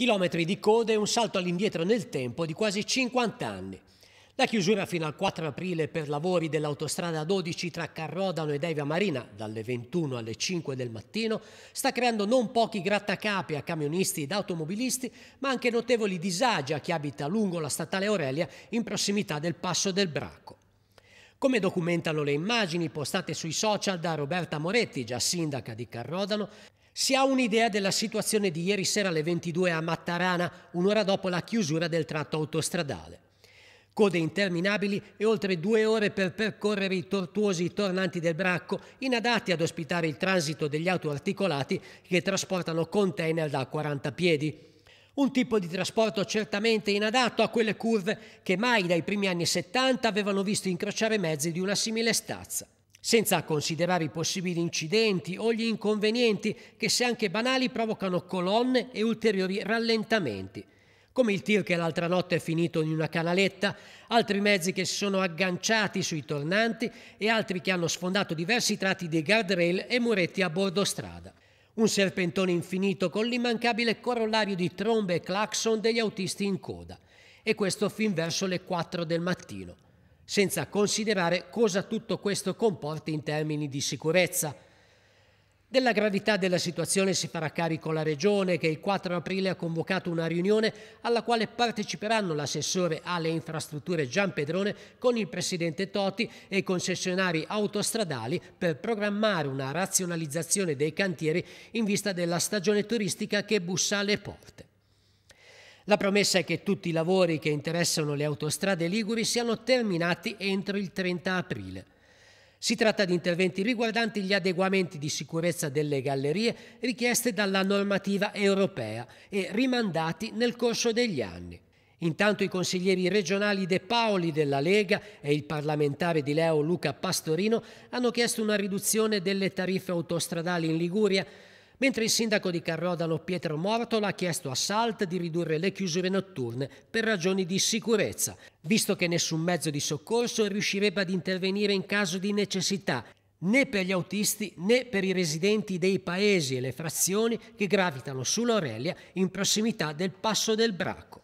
chilometri di code e un salto all'indietro nel tempo di quasi 50 anni. La chiusura fino al 4 aprile per lavori dell'autostrada 12 tra Carrodano e Evia Marina, dalle 21 alle 5 del mattino, sta creando non pochi grattacapi a camionisti ed automobilisti, ma anche notevoli disagi a chi abita lungo la statale Aurelia in prossimità del passo del Bracco. Come documentano le immagini postate sui social da Roberta Moretti, già sindaca di Carrodano, si ha un'idea della situazione di ieri sera alle 22 a Mattarana, un'ora dopo la chiusura del tratto autostradale. Code interminabili e oltre due ore per percorrere i tortuosi tornanti del bracco, inadatti ad ospitare il transito degli auto articolati che trasportano container da 40 piedi. Un tipo di trasporto certamente inadatto a quelle curve che mai dai primi anni 70 avevano visto incrociare mezzi di una simile stazza senza considerare i possibili incidenti o gli inconvenienti che, se anche banali, provocano colonne e ulteriori rallentamenti, come il tir che l'altra notte è finito in una canaletta, altri mezzi che si sono agganciati sui tornanti e altri che hanno sfondato diversi tratti di guardrail e muretti a bordo strada. Un serpentone infinito con l'immancabile corollario di trombe e clacson degli autisti in coda. E questo fin verso le 4 del mattino senza considerare cosa tutto questo comporti in termini di sicurezza. Della gravità della situazione si farà carico la Regione che il 4 aprile ha convocato una riunione alla quale parteciperanno l'assessore alle infrastrutture Gian Pedrone con il presidente Toti e i concessionari autostradali per programmare una razionalizzazione dei cantieri in vista della stagione turistica che bussa alle porte. La promessa è che tutti i lavori che interessano le autostrade liguri siano terminati entro il 30 aprile. Si tratta di interventi riguardanti gli adeguamenti di sicurezza delle gallerie richieste dalla normativa europea e rimandati nel corso degli anni. Intanto i consiglieri regionali De Paoli della Lega e il parlamentare di Leo Luca Pastorino hanno chiesto una riduzione delle tariffe autostradali in Liguria mentre il sindaco di Carrodano Pietro Mortola ha chiesto a Salt di ridurre le chiusure notturne per ragioni di sicurezza, visto che nessun mezzo di soccorso riuscirebbe ad intervenire in caso di necessità, né per gli autisti né per i residenti dei paesi e le frazioni che gravitano sull'Aurelia in prossimità del Passo del Bracco.